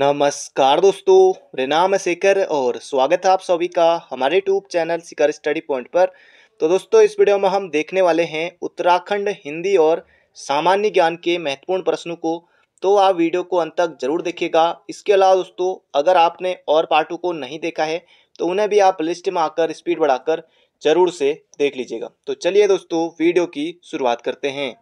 नमस्कार दोस्तों रेनाम शेखर और स्वागत है आप सभी का हमारे YouTube channel Shikhar study point पर तो दोस्तों इस वीडियो में हम देखने वाले हैं उत्तराखंड हिंदी और सामान्य ज्ञान के महत्वपूर्ण प्रश्नों को तो आप वीडियो को अंत तक जरूर देखिएगा इसके अलावा दोस्तों अगर आपने और पार्टों को नहीं देखा है तो उन्हें भी आप लिस्ट में आकर स्पीड बढ़ाकर जरूर से देख लीजिएगा तो चलिए दोस्तों वीडियो की शुरुआत करते हैं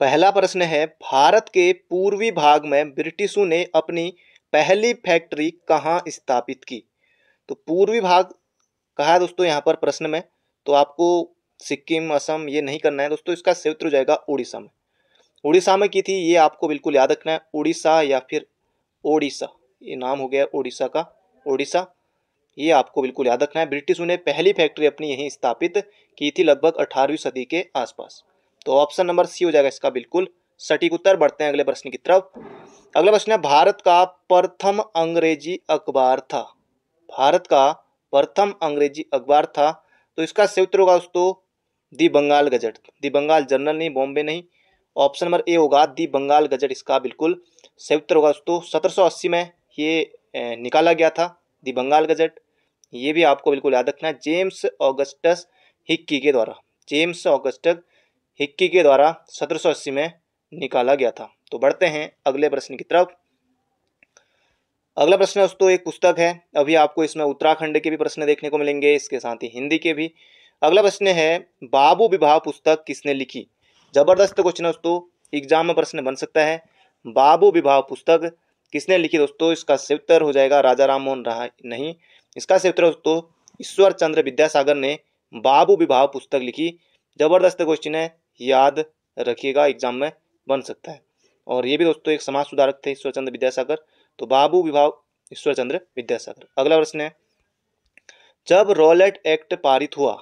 पहला प्रश्न है भारत के पूर्वी भाग में ब्रिटिशों ने अपनी पहली फैक्ट्री कहाँ स्थापित की तो पूर्वी भाग कहा है दोस्तों यहाँ पर प्रश्न में तो आपको सिक्किम असम ये नहीं करना है दोस्तों इसका क्षेत्र हो जाएगा उड़ीसा में उड़ीसा में की थी ये आपको बिल्कुल याद रखना है उड़ीसा या फिर ओडिशा ये नाम हो गया उड़ीसा का ओडिशा ये आपको बिल्कुल याद रखना है ब्रिटिशों ने पहली फैक्ट्री अपनी यहीं स्थापित की थी लगभग अठारहवीं सदी के आसपास तो ऑप्शन नंबर सी हो जाएगा इसका बिल्कुल सटीक उत्तर बढ़ते हैं अगले प्रश्न की तरफ अगला प्रश्न है भारत का प्रथम अंग्रेजी अखबार था भारत का प्रथम अंग्रेजी अखबार था तो इसका सही उत्तर होगा दोस्तों the Bengal gazette the Bengal journal नहीं बॉम्बे नहीं ऑप्शन नंबर ए होगा दी बंगाल गजट इसका बिल्कुल सही उत्तर होगा दोस्तों अस्सी में ये निकाला गया था दी बंगाल गजट ये भी आपको बिल्कुल याद रखना है जेम्स ऑगस्टस हिक्की के द्वारा जेम्स ऑगस्टस हिक्की के द्वारा 1780 में निकाला गया था तो बढ़ते हैं अगले प्रश्न की तरफ अगला प्रश्न दोस्तों एक पुस्तक है अभी आपको इसमें उत्तराखंड के भी प्रश्न देखने को मिलेंगे इसके साथ ही हिंदी के भी अगला प्रश्न है बाबू विवाह पुस्तक किसने लिखी जबरदस्त क्वेश्चन दोस्तों एग्जाम में प्रश्न बन सकता है बाबू विवाह पुस्तक किसने लिखी दोस्तों इसका सही उत्तर हो जाएगा राजा राम मोहन रहा नहीं इसका सही उत्तर दोस्तों ईश्वर चंद्र विद्यासागर ने बाबू विवाह पुस्तक लिखी जबरदस्त क्वेश्चन है याद रखिएगा एग्जाम में बन सकता है और ये भी दोस्तों एक समाज सुधारक थे ईश्वरचंद्र विद्यासागर तो बाबू ईश्वर ईश्वरचंद्र विद्यासागर अगला प्रश्न है जब रॉलेट एक्ट पारित हुआ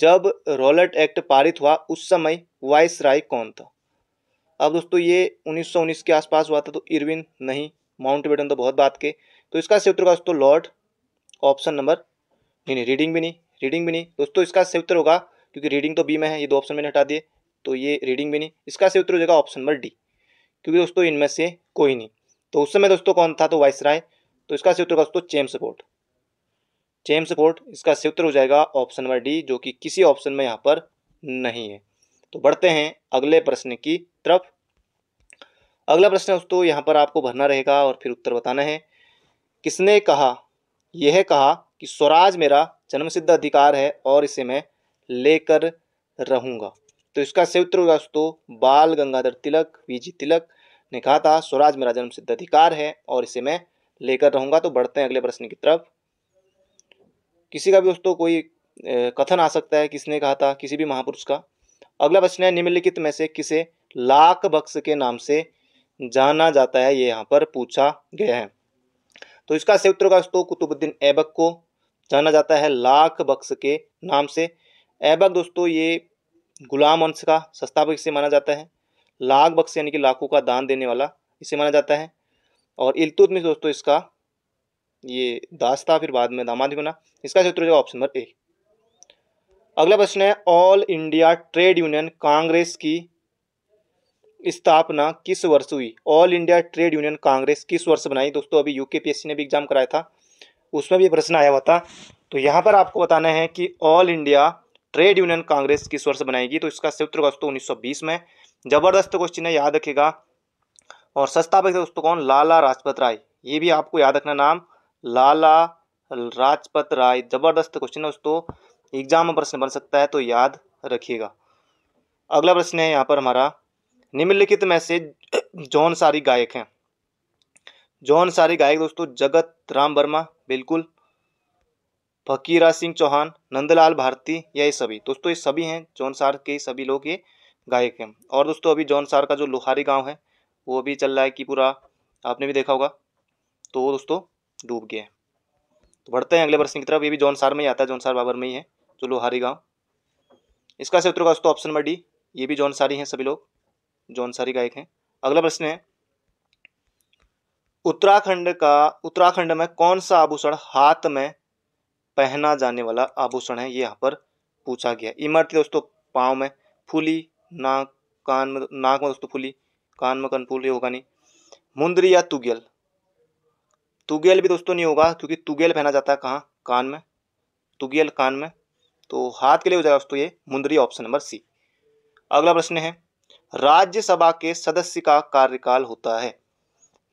जब रॉलेट एक्ट पारित हुआ उस समय वाइस राय कौन था अब दोस्तों ये 1919 के आसपास हुआ था तो इरविन नहीं माउंटबेटन तो बहुत बात के तो इसका सही उत्तर होगा दोस्तों लॉर्ड ऑप्शन नंबर नहीं नहीं रीडिंग भी नहीं रीडिंग भी नहीं दोस्तों इसका सही उत्तर होगा क्योंकि रीडिंग तो बी में है ये दो ऑप्शन मैंने हटा दिए तो ये रीडिंग भी नहीं इसका सही उत्तर हो जाएगा ऑप्शन नंबर डी क्योंकि दोस्तों इनमें से कोई नहीं तो उस समय दोस्तों कौन था तो वाइस राय तो इसका सही उत्तर दोस्तों चेम सपोर्ट चेम सपोर्ट इसका सही उत्तर हो जाएगा ऑप्शन नंबर डी जो कि किसी ऑप्शन में यहाँ पर नहीं है तो बढ़ते हैं अगले प्रश्न की तरफ अगला प्रश्न दोस्तों यहाँ पर आपको भरना रहेगा और फिर उत्तर बताना है किसने कहा यह कहा कि स्वराज मेरा जन्मसिद्ध अधिकार है और इसे मैं लेकर रहूंगा तो इसका होगा दोस्तों बाल गंगाधर तिलक वीजी तिलक ने कहा था स्वराज मेरा जन्म सिद्ध अधिकार है और इसे मैं लेकर रहूंगा तो बढ़ते हैं अगले प्रश्न की तरफ किसी का भी दोस्तों कोई कथन आ सकता है किसने कहा था किसी भी महापुरुष का अगला प्रश्न है निम्नलिखित में से किसे लाख बक्स के नाम से जाना जाता है ये यहाँ पर पूछा गया है तो इसका होगा दोस्तों कुतुबुद्दीन ऐबक को जाना जाता है लाख बक्स के नाम से ऐबक दोस्तों ये गुलाम वंश का संस्थापक इसे माना जाता है लाख बक्स यानी कि लाखों का दान देने वाला इसे माना जाता है और इलतुतमिश दोस्तों इसका ये दास था फिर बाद में दामाद भी बना इसका क्षेत्र ऑप्शन नंबर ए अगला प्रश्न है all India trade union congress की स्थापना किस वर्ष हुई all India trade union congress किस वर्ष बनाई दोस्तों अभी यूकेपीएससी ने भी एग्जाम कराया था उसमें भी प्रश्न आया हुआ था तो यहाँ पर आपको बताना है कि all India trade union congress की सोर्स बनाएगी तो इसका संयुक्त दोस्तों बीस में जबरदस्त क्वेश्चन है याद रखेगा और संस्थापक दोस्तों कौन लाला राजपत राय ये भी आपको याद रखना नाम लाला राजपत राय जबरदस्त क्वेश्चन है दोस्तों एग्जाम में प्रश्न बन सकता है तो याद रखिएगा अगला प्रश्न है यहाँ पर हमारा निम्नलिखित में से जौन सारी गायक हैं जौन सारी गायक दोस्तों जगत राम वर्मा बिल्कुल फकीरा सिंह चौहान नंदलाल भारती या ये सभी दोस्तों ये सभी हैं जौनसार के सभी लोग ये गायक हैं और दोस्तों अभी जौनसार का जो लोहारी गांव है वो अभी चल रहा है कि पूरा आपने भी देखा होगा तो वो दोस्तों डूब गया है तो बढ़ते हैं अगले प्रश्न की तरफ ये भी जौनसार में ही आता है जौनसार बाबर में ही है जो लोहारी गाँव इसका सही उत्तर दोस्तों ऑप्शन नंबर डी ये भी जौनसारी सारी हैं सभी लोग जौनसारी गायक हैं अगला प्रश्न है उत्तराखंड का उत्तराखंड में कौन सा आभूषण हाथ में पहना जाने वाला आभूषण है ये यहाँ पर पूछा गया इमरती दोस्तों पाँव में फूली नाक कान में नाक में दोस्तों फूली कान में कन फूल होगा नहीं मुंदरी या तुगेल तुगेल भी दोस्तों नहीं होगा क्योंकि तुगेल पहना जाता है कहाँ कान में तुगेल कान में तो हाथ के लिए हो जाएगा दोस्तों ये मुंदरी ऑप्शन नंबर सी अगला प्रश्न है राज्यसभा के सदस्य का कार्यकाल होता है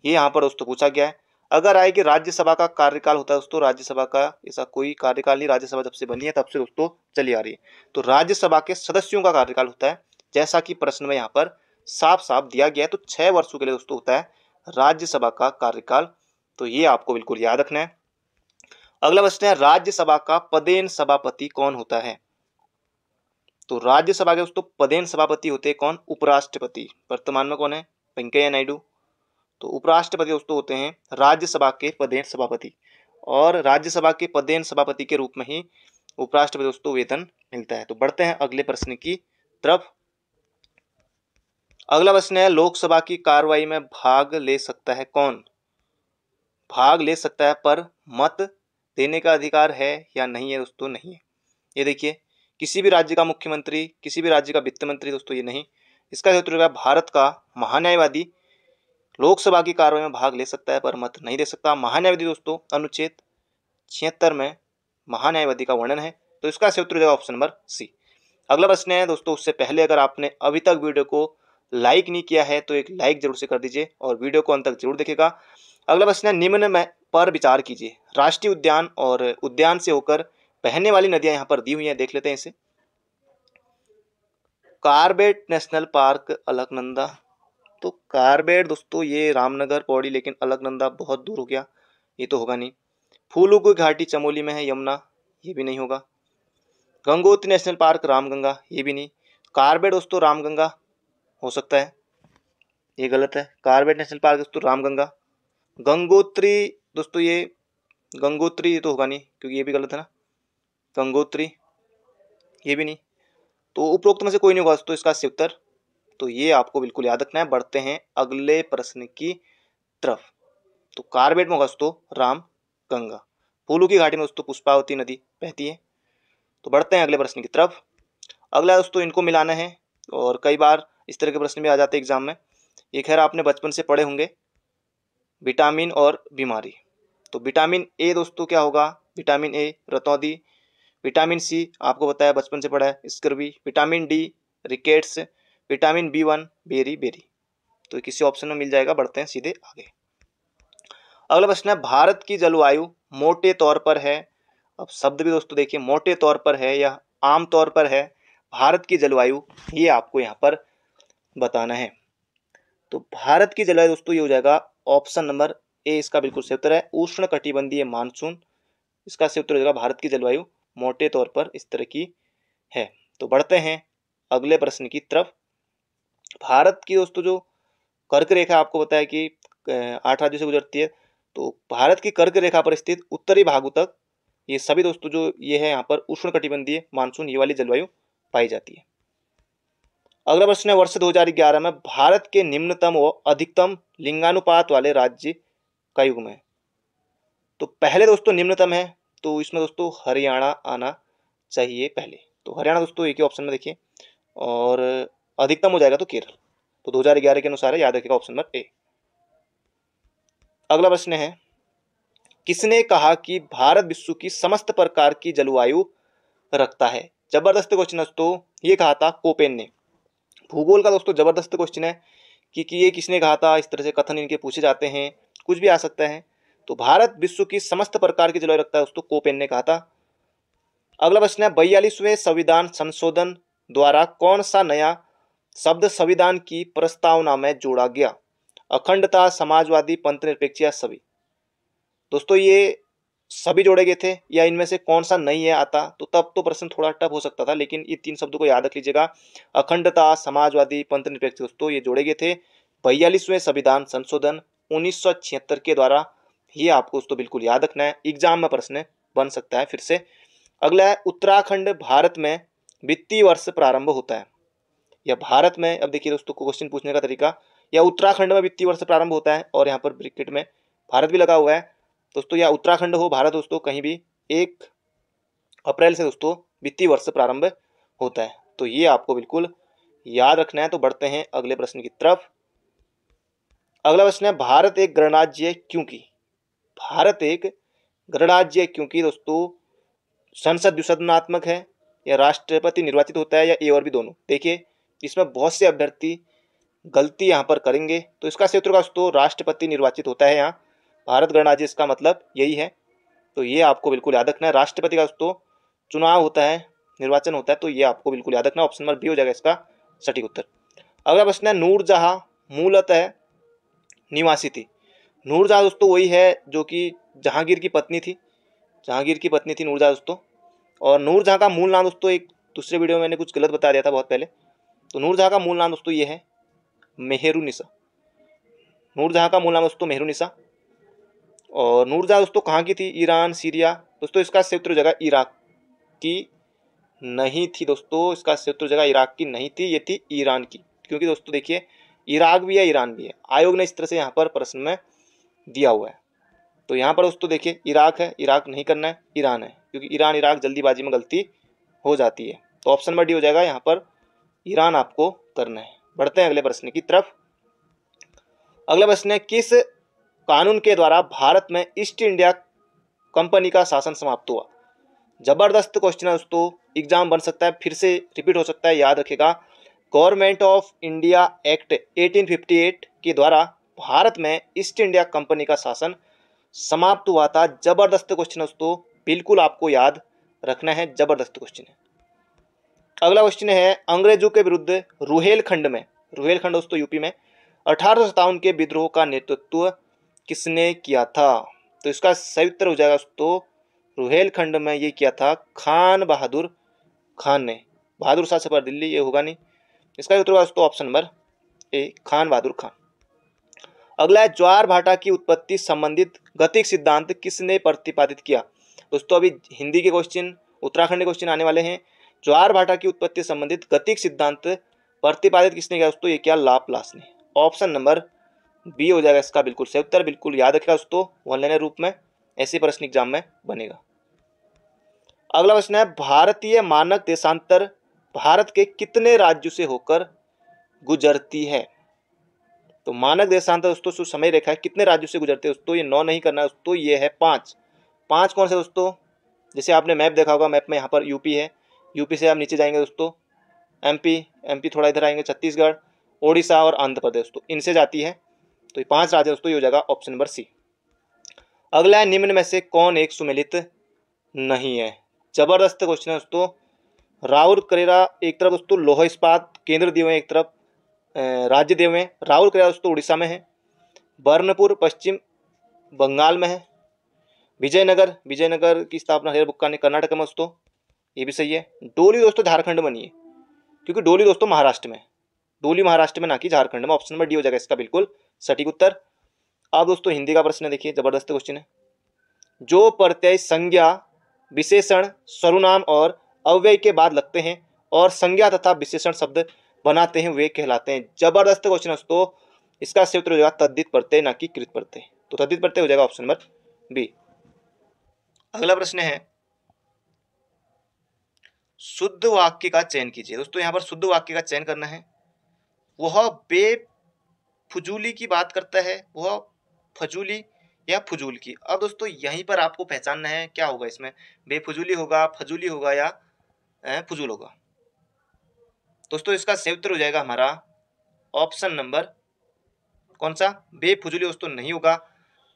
ये यहाँ पर दोस्तों पूछा गया है अगर आए कि राज्यसभा का कार्यकाल होता है दोस्तों राज्यसभा का ऐसा कोई कार्यकाल नहीं राज्यसभा जब से बनी है तब से दोस्तों चली आ रही है तो राज्यसभा के सदस्यों का कार्यकाल होता है जैसा कि प्रश्न में यहाँ पर साफ साफ दिया गया है तो छह वर्षों के लिए दोस्तों होता है राज्यसभा का कार्यकाल तो ये आपको बिल्कुल याद रखना है अगला प्रश्न है राज्यसभा का पदेन सभापति कौन होता है तो राज्यसभा के दोस्तों पदेन सभापति होते कौन उपराष्ट्रपति वर्तमान में कौन है वेंकैया नायडू तो उपराष्ट्रपति दोस्तों होते हैं राज्यसभा के पदेन सभापति और राज्यसभा के पदेन सभापति के रूप में ही उपराष्ट्रपति दोस्तों वेतन मिलता है तो बढ़ते हैं अगले प्रश्न की तरफ अगला प्रश्न है लोकसभा की कार्रवाई में भाग ले सकता है कौन भाग ले सकता है पर मत देने का अधिकार है या नहीं है दोस्तों नहीं है ये देखिए किसी भी राज्य का मुख्यमंत्री किसी भी राज्य का वित्त मंत्री दोस्तों तो ये नहीं इसका जो भारत का महान्यायवादी लोकसभा की कार्रवाई में भाग ले सकता है पर मत नहीं दे सकता महान्यायवादी दोस्तों अनुच्छेद छिहत्तर में महान्यायवादी का वर्णन है तो इसका सही उत्तर होगा ऑप्शन नंबर सी अगला प्रश्न है दोस्तों उससे पहले अगर आपने अभी तक वीडियो को लाइक नहीं किया है तो एक लाइक जरूर से कर दीजिए और वीडियो को अंत तक जरूर देखेगा अगला प्रश्न है निम्न में पर विचार कीजिए राष्ट्रीय उद्यान और उद्यान से होकर बहने वाली नदियां यहाँ पर दी हुई हैं देख लेते हैं इसे कार्बेट नेशनल पार्क अलकनंदा तो कारबेड दोस्तों ये रामनगर पौड़ी लेकिन अलगनंदा बहुत दूर हो गया ये तो होगा नहीं फूलों की घाटी चमोली में है यमुना ये भी नहीं होगा गंगोत्री नेशनल पार्क रामगंगा ये भी नहीं कारबेड दोस्तों रामगंगा हो सकता है ये गलत है कारबेड नेशनल पार्क दोस्तों रामगंगा गंगोत्री दोस्तों ये गंगोत्री ये तो होगा नहीं क्योंकि ये भी गलत है ना गंगोत्री ये भी नहीं तो उपरोक्त में से कोई नहीं होगा दोस्तों इसका अस्सी तो ये आपको बिल्कुल याद रखना है बढ़ते हैं अगले प्रश्न की तरफ तो कार्बेट में दोस्तों राम गंगा फूलों की घाटी में दोस्तों पुष्पावती नदी बहती है तो बढ़ते हैं अगले प्रश्न की तरफ अगला दोस्तों इनको मिलाना है और कई बार इस तरह के प्रश्न भी आ जाते हैं एग्जाम में ये खैर आपने बचपन से पढ़े होंगे विटामिन और बीमारी तो विटामिन ए दोस्तों क्या होगा विटामिन ए रतौदी विटामिन सी आपको बताया बचपन से पढ़ा है scurvy vitamin D rickets vitamin B one beriberi तो किसी ऑप्शन में मिल जाएगा बढ़ते हैं सीधे आगे अगला प्रश्न है भारत की जलवायु मोटे तौर पर है अब शब्द भी दोस्तों देखिए मोटे तौर पर है या आम तौर पर है भारत की जलवायु ये आपको यहाँ पर बताना है तो भारत की जलवायु दोस्तों ये हो जाएगा ऑप्शन नंबर ए इसका बिल्कुल सही उत्तर है उष्ण कटिबंधीय मानसून इसका सही उत्तर हो जाएगा भारत की जलवायु मोटे तौर पर इस तरह की है तो बढ़ते हैं अगले प्रश्न की तरफ भारत की दोस्तों जो कर्क रेखा आपको बताया कि आठ राज्यों से गुजरती है तो भारत की कर्क रेखा पर स्थित उत्तरी भागों तक ये सभी दोस्तों जो ये है यहाँ पर उष्ण कटिबंधीय मानसून ये वाली जलवायु पाई जाती है अगला प्रश्न है वर्ष 2011 में भारत के निम्नतम व अधिकतम लिंगानुपात वाले राज्य का युग में तो पहले दोस्तों निम्नतम है तो इसमें दोस्तों हरियाणा आना चाहिए पहले तो हरियाणा दोस्तों एक ही ऑप्शन में देखिए और अधिकतम हो जाएगा तो केरल तो 2011 के अनुसार याद रखेगा ऑप्शन नंबर ए अगला प्रश्न है किसने कहा कि भारत विश्व की समस्त प्रकार की जलवायु रखता है जबरदस्त क्वेश्चन है दोस्तों ये कहा था कोपेन ने भूगोल का दोस्तों जबरदस्त क्वेश्चन है कि, कि ये किसने कहा था इस तरह से कथन इनके पूछे जाते हैं कुछ भी आ सकता है तो भारत विश्व की समस्त प्रकार की जलवायु रखता है दोस्तों कोपेन ने कहा था अगला प्रश्न है बयालीसवें संविधान संशोधन द्वारा कौन सा नया शब्द संविधान की प्रस्तावना में जोड़ा गया अखंडता समाजवादी पंथ निरपेक्ष या सभी दोस्तों ये सभी जोड़े गए थे या इनमें से कौन सा नहीं है आता तो तब तो प्रश्न थोड़ा टफ हो सकता था लेकिन ये तीन शब्दों को याद रख लीजिएगा अखंडता समाजवादी पंथ निरपेक्ष दोस्तों ये जोड़े गए थे बयालीसवें संविधान संशोधन उन्नीस के द्वारा ये आपको दोस्तों बिल्कुल याद रखना है एग्जाम में प्रश्न बन सकता है फिर से अगला है उत्तराखंड भारत में वित्तीय वर्ष प्रारंभ होता है या भारत में अब देखिए दोस्तों क्वेश्चन पूछने का तरीका या उत्तराखंड में वित्तीय वर्ष प्रारंभ होता है और यहाँ पर ब्रिकेट में भारत भी लगा हुआ है दोस्तों या उत्तराखंड हो भारत दोस्तों कहीं भी एक अप्रैल से दोस्तों वित्तीय वर्ष प्रारंभ होता है तो ये आपको बिल्कुल याद रखना है तो बढ़ते हैं अगले प्रश्न की तरफ अगला प्रश्न है भारत एक गणराज्य क्योंकि भारत एक गणराज्य क्योंकि दोस्तों संसद द्विसदनात्मक है या राष्ट्रपति निर्वाचित होता है या ए और भी दोनों देखिए इसमें बहुत से अभ्यर्थी गलती यहाँ पर करेंगे तो इसका क्षेत्र का तो राष्ट्रपति निर्वाचित होता है यहाँ भारत गणराज्य इसका मतलब यही है तो ये आपको बिल्कुल याद रखना है राष्ट्रपति का दोस्तों चुनाव होता है निर्वाचन होता है तो ये आपको बिल्कुल याद रखना ऑप्शन नंबर बी हो जाएगा इसका सटीक उत्तर अगला प्रश्न है नूरजहाँ मूलतः निवासी थी नूरजहाँ दोस्तों वही है जो कि जहांगीर की पत्नी थी जहांगीर की पत्नी थी नूरजहाँ दोस्तों और नूरजहाँ का मूल नाम दोस्तों एक दूसरे वीडियो में मैंने कुछ गलत बता दिया था बहुत पहले तो नूरजहाँ का मूल नाम दोस्तों ये है मेहरूनिसा नूरजहाँ का मूल नाम दोस्तों निशा और नूरजहाँ दोस्तों कहाँ की थी ईरान सीरिया दोस्तों इसका क्षेत्र जगह इराक की नहीं थी दोस्तों इसका क्षेत्र जगह इराक की नहीं थी ये थी ईरान की क्योंकि दोस्तों देखिए इराक भी है ईरान भी है आयोग ने इस तरह से यहाँ पर प्रश्न में दिया हुआ है तो यहाँ पर दोस्तों देखिए इराक है इराक नहीं करना है ईरान है क्योंकि ईरान इराक जल्दीबाजी में गलती हो जाती है तो ऑप्शन नंबर डी हो जाएगा यहाँ पर ईरान आपको करना है बढ़ते हैं अगले प्रश्न की तरफ अगला प्रश्न है किस कानून के द्वारा भारत में ईस्ट इंडिया कंपनी का शासन समाप्त हुआ जबरदस्त क्वेश्चन है दोस्तों एग्जाम बन सकता है फिर से रिपीट हो सकता है याद रखेगा गवर्नमेंट ऑफ इंडिया एक्ट 1858 के द्वारा भारत में ईस्ट इंडिया कंपनी का शासन समाप्त हुआ था जबरदस्त क्वेश्चन है दोस्तों बिल्कुल आपको याद रखना है जबरदस्त क्वेश्चन है अगला क्वेश्चन है अंग्रेजों के विरुद्ध रुहेलखंड में रुहेलखंड दोस्तों यूपी में अठारह के विद्रोह का नेतृत्व किसने किया था तो इसका सही उत्तर हो जाएगा दोस्तों रुहेलखंड में ये किया था खान बहादुर खान ने बहादुर शाह पर दिल्ली ये होगा नहीं इसका उत्तर होगा दोस्तों option number A Khan Bahadur Khan अगला है ज्वार भाटा की उत्पत्ति संबंधित गतिक सिद्धांत किसने प्रतिपादित किया दोस्तों अभी हिंदी के क्वेश्चन उत्तराखंड के क्वेश्चन आने वाले हैं भाटा की उत्पत्ति संबंधित गतिक सिद्धांत प्रतिपादित किसने किया दोस्तों ये क्या लाप्लास ने ऑप्शन नंबर बी हो जाएगा इसका बिल्कुल सही उत्तर बिल्कुल याद रखेगा दोस्तों वनलेने रूप में ऐसे प्रश्न एग्जाम में बनेगा अगला प्रश्न है भारतीय मानक देशांतर भारत के कितने राज्यों से होकर गुजरती है तो मानक देशांतर दोस्तों समय रेखा है कितने राज्यों से गुजरते हैं दोस्तों ये नौ नहीं करना दोस्तों ये है पाँच पाँच कौन से दोस्तों जैसे आपने मैप देखा होगा मैप में यहाँ पर यूपी है यूपी से आप नीचे जाएंगे दोस्तों एमपी एमपी थोड़ा इधर आएंगे छत्तीसगढ़ ओडिशा और आंध्र प्रदेश तो इनसे जाती है तो ये पांच राज्य दोस्तों ये हो जाएगा ऑप्शन नंबर सी अगला निम्न में से कौन एक सुमिलित नहीं है जबरदस्त क्वेश्चन है दोस्तों राउर करेरा एक तरफ दोस्तों लोह इस्पात केंद्र दिए हुए एक तरफ राज्य दिए हुए राउर करेरा दोस्तों उड़ीसा में है बर्नपुर पश्चिम बंगाल में है विजयनगर विजयनगर की स्थापना हेयर बुक्का ने कर्नाटक में दोस्तों ये भी सही है डोली दोस्तों झारखंड में नहीं है क्योंकि डोली दोस्तों महाराष्ट्र में डोली महाराष्ट्र में ना कि झारखंड में ऑप्शन नंबर डी हो जाएगा इसका बिल्कुल सटीक उत्तर अब दोस्तों हिंदी का प्रश्न देखिए जबरदस्त क्वेश्चन है जो प्रत्यय संज्ञा विशेषण स्वरुनाम और अव्यय के बाद लगते हैं और संज्ञा तथा विशेषण शब्द बनाते हैं वे कहलाते हैं जबरदस्त क्वेश्चन दोस्तों इसका सही उत्तर हो जाएगा तद्दित प्रत्यय ना कि कृत प्रत्यय तो तद्दित प्रत्यय हो जाएगा ऑप्शन नंबर बी अगला प्रश्न है शुद्ध वाक्य का चयन कीजिए दोस्तों यहाँ पर शुद्ध वाक्य का चयन करना है वह बेफजूली की बात करता है वह फजूली या फजूल की अब दोस्तों यहीं पर आपको पहचानना है क्या होगा इसमें बेफजूली होगा फजूली होगा या फजूल होगा दोस्तों इसका सही उत्तर हो जाएगा हमारा ऑप्शन नंबर कौन सा बेफजूली दोस्तों नहीं होगा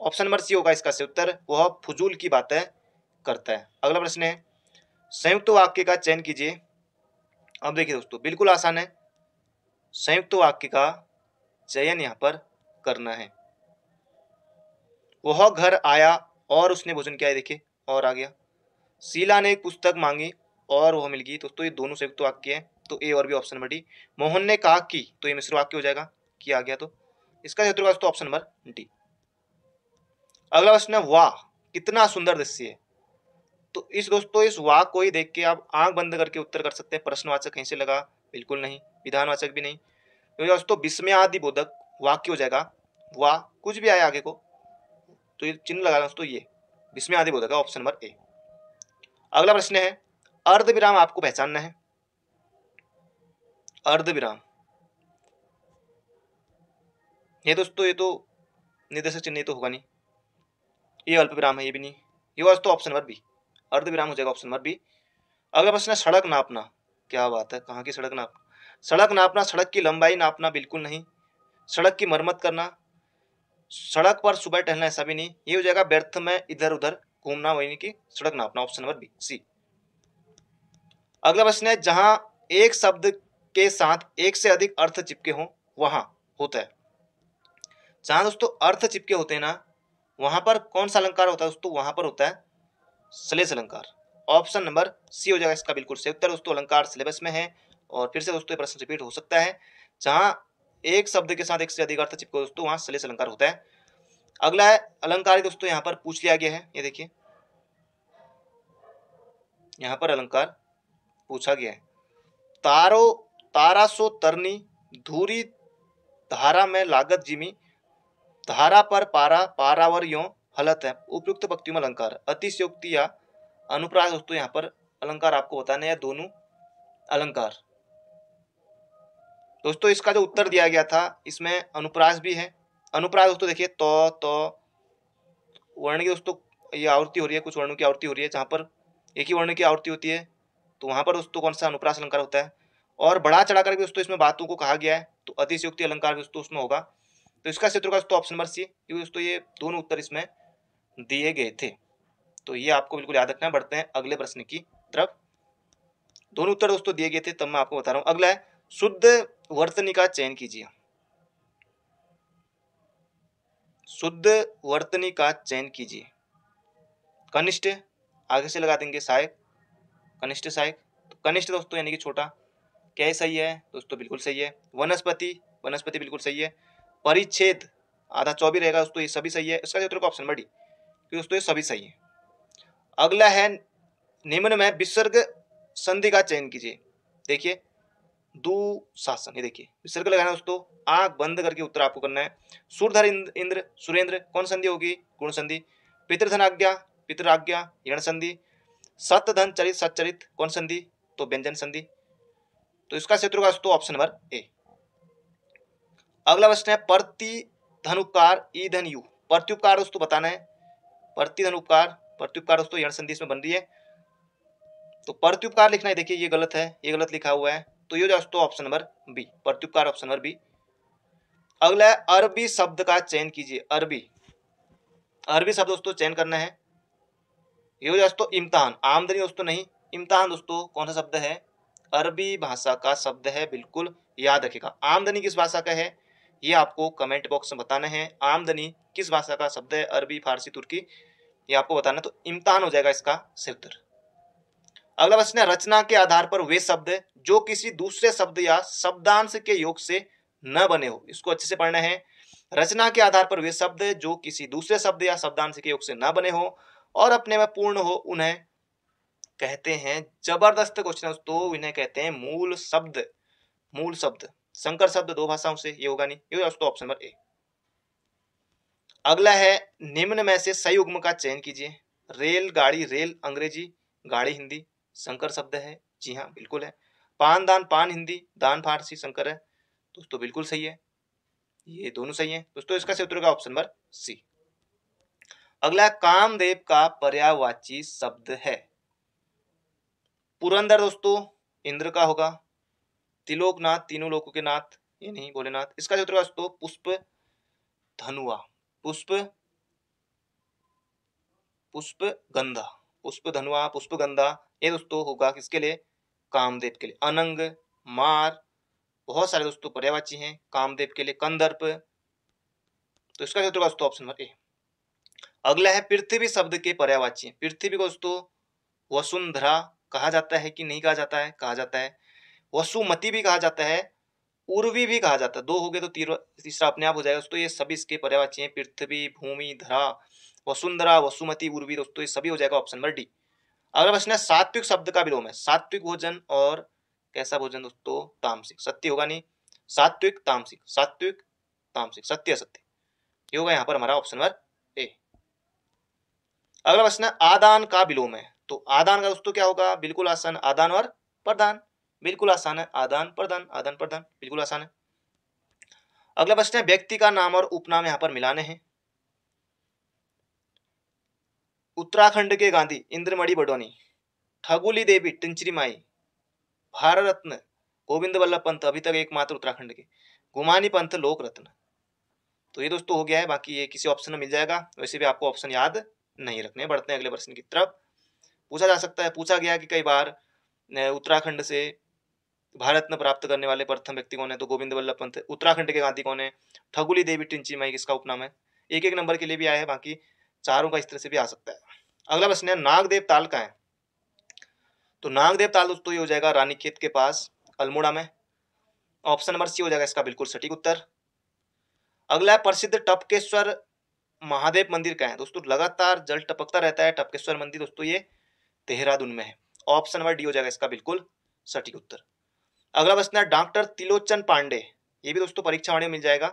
ऑप्शन नंबर सी होगा इसका सही उत्तर वह फजूल की बातें करता है अगला प्रश्न है संयुक्त वाक्य का चयन कीजिए अब देखिए दोस्तों बिल्कुल आसान है संयुक्त वाक्य का चयन यहाँ पर करना है वह घर आया और उसने भोजन किया देखिए और आ गया शीला ने एक पुस्तक मांगी और वह मिल गई दोस्तों ये दोनों संयुक्त वाक्य हैं तो ए और भी ऑप्शन नंबर डी मोहन ने कहा कि तो ये मिश्र वाक्य हो जाएगा कि आ गया तो इसका दोस्तों ऑप्शन नंबर डी अगला प्रश्न है वाह कितना सुंदर दृश्य है तो इस दोस्तों इस वाक को ही देख के आप आंख बंद करके उत्तर कर सकते हैं प्रश्नवाचक कहीं से लगा बिल्कुल नहीं विधानवाचक भी नहीं तो दोस्तों विस्मय आदि बोधक वाक्य हो जाएगा वाह कुछ भी आए आगे को तो ये चिन्ह लगा दोस्तों ये विस्मय आदि बोधक है ऑप्शन नंबर ए अगला प्रश्न है अर्ध विराम आपको पहचानना है अर्ध विराम ये दोस्तों ये तो निर्देशक चिन्ह तो होगा नहीं ये अल्प विराम है ये भी नहीं ये वास्तव ऑप्शन नंबर बी अर्धविराम तो हो जाएगा ऑप्शन नंबर बी अगला प्रश्न है सड़क नापना क्या बात है कहाँ की सड़क नापना सड़क नापना सड़क की लंबाई नापना बिल्कुल नहीं सड़क की मरम्मत करना सड़क पर सुबह टहलना ऐसा भी नहीं ये हो जाएगा व्यर्थ में इधर उधर घूमना वही कि सड़क नापना ऑप्शन नंबर बी सी अगला प्रश्न है जहां एक शब्द के साथ एक से अधिक अर्थ चिपके हों वहां होता है जहां दोस्तों अर्थ चिपके होते हैं ना वहां पर कौन सा अलंकार होता है दोस्तों वहां पर होता है सलेस अलंकार ऑप्शन नंबर सी हो जाएगा इसका बिल्कुल सही उत्तर दोस्तों अलंकार सिलेबस में है और फिर से दोस्तों ये प्रश्न रिपीट हो सकता है जहाँ एक शब्द के साथ एक से अधिक अर्थ चिपको दोस्तों वहाँ सलेस अलंकार होता है अगला है अलंकार दोस्तों यहाँ पर पूछ लिया गया है ये देखिए यहाँ पर अलंकार पूछा गया है तारो तारा सो तरनी धूरी धारा में लागत जिमी धारा पर पारा पारावर यो हलत है उपयुक्त भक्ति में अलंकार अतिशयोक्ति या अनुप्रास तो यहाँ पर अलंकार आपको बताने हैं दोनों अलंकार दोस्तों इसका जो उत्तर दिया गया था इसमें अनुप्रास भी है अनुप्रास दोस्तों देखिए तो तो वर्ण की दोस्तों ये आवृत्ति हो रही है कुछ वर्णों की आवृत्ति हो रही है जहाँ पर एक ही वर्ण की आवृत्ति होती है तो वहाँ पर दोस्तों कौन सा अनुप्रास अलंकार होता है और बढ़ा चढ़ा करके दोस्तों इसमें बातों को कहा गया है तो अतिशयोक्ति अलंकार दोस्तों उसमें होगा तो इसका क्षेत्र का दोस्तों ऑप्शन नंबर सी क्योंकि दोस्तों ये दोनों उत्तर इसमें दिए गए थे तो ये आपको बिल्कुल याद रखना है बढ़ते हैं अगले प्रश्न की तरफ दोनों उत्तर दोस्तों दिए गए थे तब मैं आपको बता रहा हूं अगला है शुद्ध वर्तनी का चयन कीजिए शुद्ध वर्तनी का चयन कीजिए कनिष्ठ आगे से लगा देंगे सहायक कनिष्ठ सहायक तो कनिष्ठ दोस्तों यानी कि छोटा क्या है सही है दोस्तों बिल्कुल सही है वनस्पति वनस्पति बिल्कुल सही है परिच्छेद आधा चौबी रहेगा दोस्तों ये सभी सही है इसका ऑप्शन बड़ी कि दोस्तों ये सभी सही है अगला है निम्न में विसर्ग संधि का चयन कीजिए देखिए दू शासन ये देखिए विसर्ग लगाना दोस्तों आग बंद करके उत्तर आपको करना है सूर्यधर इंद्र सुरेंद्र कौन संधि होगी गुण संधि पितृधन आज्ञा पितृ आज्ञा यण संधि सत्य धन चरित सचरित कौन संधि तो व्यंजन संधि तो इसका क्षेत्र का दोस्तों ऑप्शन नंबर ए अगला प्रश्न है प्रति धनुकार ई धन यू प्रत्युपकार दोस्तों बताना है प्रति उपकार प्रत्युपकार दोस्तों यण संदेश में बन रही है तो प्रत्युपकार लिखना है देखिए ये गलत है ये गलत लिखा हुआ है तो ये दोस्तों ऑप्शन नंबर बी प्रत्युपकार ऑप्शन नंबर बी अगला है अरबी शब्द का चयन कीजिए अरबी अरबी शब्द दोस्तों चयन करना है ये दोस्तों इम्तहान आमदनी दोस्तों नहीं इम्तहान दोस्तों कौन सा शब्द है अरबी भाषा का शब्द है बिल्कुल याद रखेगा आमदनी किस भाषा का है ये आपको कमेंट बॉक्स में बताना है आमदनी किस भाषा का शब्द है अरबी फारसी तुर्की ये आपको बताना तो इम्तान हो जाएगा इसका सही उत्तर अगला प्रश्न है रचना के आधार पर वे शब्द जो किसी दूसरे शब्द या शब्दांश के योग से न बने हो इसको अच्छे से पढ़ना है रचना के आधार पर वे शब्द जो किसी दूसरे शब्द या शब्दांश के योग से न बने हो और अपने में पूर्ण हो उन्हें कहते हैं जबरदस्त क्वेश्चन तो इन्हें कहते हैं मूल शब्द मूल शब्द संकर शब्द दो भाषाओं से ये होगा नहीं ये होगा उसका ऑप्शन नंबर ए अगला है निम्न में से सही उगम का चयन कीजिए रेल गाड़ी रेल अंग्रेजी गाड़ी हिंदी संकर शब्द है जी हाँ बिल्कुल है पान दान पान हिंदी दान फारसी संकर है दोस्तों बिल्कुल सही है ये दोनों सही है दोस्तों इसका सही उत्तर होगा ऑप्शन नंबर सी अगला कामदेव का पर्यावाची शब्द है पुरंदर दोस्तों इंद्र का होगा तिलोकनाथ तीनों लोगों के नाथ ये नहीं भोलेनाथ इसका जो उत्तर दोस्तों पुष्प धनुआ पुष्प पुष्प गंधा पुष्प धनवा पुष्प गंधा ये दोस्तों होगा किसके लिए कामदेव के लिए अनंग मार बहुत सारे दोस्तों पर्यावाची हैं कामदेव के लिए कंदर्प तो इसका क्षेत्र होगा दोस्तों ऑप्शन नंबर ए अगला है पृथ्वी शब्द के पर्यावाची पृथ्वी को दोस्तों वसुंधरा कहा जाता है कि नहीं कहा जाता है कहा जाता है वसुमती भी कहा जाता है उर्वी भी कहा जाता है दो हो गए तो तीसरा अपने आप हो जाएगा दोस्तों ये सभी इसके पर्यावाची हैं पृथ्वी भूमि धरा वसुंधरा वसुमती उर्वी दोस्तों ये सभी हो जाएगा ऑप्शन नंबर डी अगला प्रश्न है सात्विक शब्द का विलोम है सात्विक भोजन और कैसा भोजन दोस्तों तामसिक सत्य होगा नहीं सात्विक तामसिक सात्विक तामसिक सत्य असत्य ये होगा यहाँ पर हमारा ऑप्शन नंबर ए अगला प्रश्न है आदान का विलोम है तो आदान का दोस्तों क्या होगा बिल्कुल आसान आदान और प्रदान बिल्कुल आसान है आदान प्रदान आदान प्रदान बिल्कुल आसान है अगला प्रश्न है व्यक्ति का नाम और उपनाम यहाँ पर मिलाने हैं उत्तराखंड के गांधी इंद्रमणि बडोनी ठगुली देवी टिंचरी माई भारत रत्न गोविंद वल्लभ पंत अभी तक एकमात्र उत्तराखंड के गुमानी पंत लोक रत्न तो ये दोस्तों हो गया है बाकी ये किसी ऑप्शन में मिल जाएगा वैसे भी आपको ऑप्शन याद नहीं रखने बढ़ते हैं अगले प्रश्न की तरफ पूछा जा सकता है पूछा गया कि कई बार उत्तराखंड से भारत में प्राप्त करने वाले प्रथम व्यक्ति कौन है तो गोविंद वल्लभ पंत उत्तराखंड के गांधी कौन है ठगुली देवी टिंची माई किसका उपनाम है एक एक नंबर के लिए भी आया है बाकी चारों का इस तरह से भी आ सकता है अगला प्रश्न है नागदेव ताल का है तो नागदेव ताल दोस्तों ये हो जाएगा रानीखेत के पास अल्मोड़ा में ऑप्शन नंबर सी हो जाएगा इसका बिल्कुल सटीक उत्तर अगला है प्रसिद्ध टपकेश्वर महादेव मंदिर का है दोस्तों लगातार जल टपकता रहता है टपकेश्वर मंदिर दोस्तों ये देहरादून में है ऑप्शन नंबर डी हो जाएगा इसका बिल्कुल सटीक उत्तर अगला प्रश्न है डॉक्टर तिलोचन पांडे ये भी दोस्तों परीक्षा में मिल जाएगा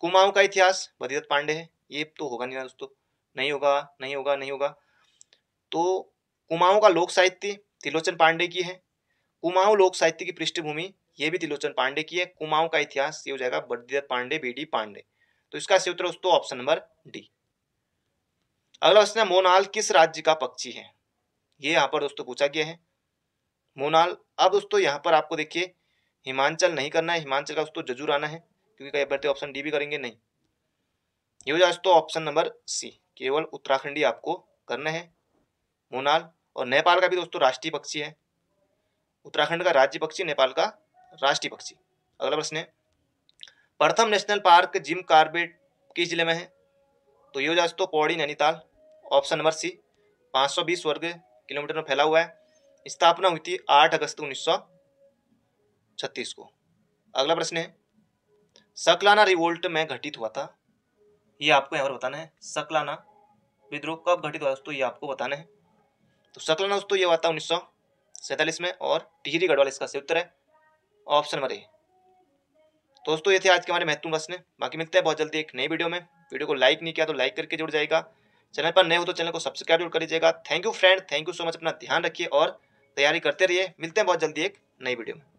कुमाऊं का इतिहास बदिरथ पांडे है ये तो होगा नहीं ना दोस्तों नहीं होगा नहीं होगा नहीं होगा तो कुमाऊं का लोक साहित्य तिलोचन पांडे की है कुमाऊं लोक साहित्य की पृष्ठभूमि ये भी तिलोचन पांडे की है कुमाऊं का इतिहास ये हो जाएगा बदिरथ पांडे बी डी पांडे तो इसका सही उत्तर दोस्तों ऑप्शन नंबर डी अगला प्रश्न है मोनाल किस राज्य का पक्षी है ये यहाँ पर दोस्तों पूछा गया है मोनाल अब दोस्तों यहाँ पर आपको देखिए हिमाचल नहीं करना है हिमाचल का दोस्तों जजूर आना है क्योंकि कई बार ऑप्शन डी भी करेंगे नहीं ये हो जाए दोस्तों ऑप्शन नंबर सी केवल उत्तराखंडी आपको करना है मोनाल और नेपाल का भी दोस्तों राष्ट्रीय पक्षी है उत्तराखंड का राज्य पक्षी नेपाल का राष्ट्रीय पक्षी अगला प्रश्न है प्रथम नेशनल पार्क जिम कार्बेट किस जिले में है तो ये हो जाए दोस्तों Pauri Nainital option number C पाँच वर्ग किलोमीटर में फैला हुआ है स्थापना हुई थी आठ अगस्त छत्तीस को अगला प्रश्न है सकलाना रिवोल्ट में घटित हुआ था ये आपको यहाँ पर बताना है सकलाना विद्रोह कब घटित हुआ दोस्तों ये आपको बताना है तो सकलाना दोस्तों ये हुआ था उन्नीस में और टिहरी गढ़वाल इसका सही उत्तर है ऑप्शन नंबर ए तो दोस्तों ये थे आज के हमारे महत्वपूर्ण प्रश्न बाकी मिलते हैं बहुत जल्दी एक नई वीडियो में वीडियो को लाइक नहीं किया तो लाइक करके जुड़ जाएगा चैनल पर नए हो तो चैनल को सब्सक्राइब जरूर कर लीजिएगा thank you friend thank you so much अपना ध्यान रखिए और तैयारी करते रहिए मिलते हैं बहुत जल्दी एक नई वीडियो में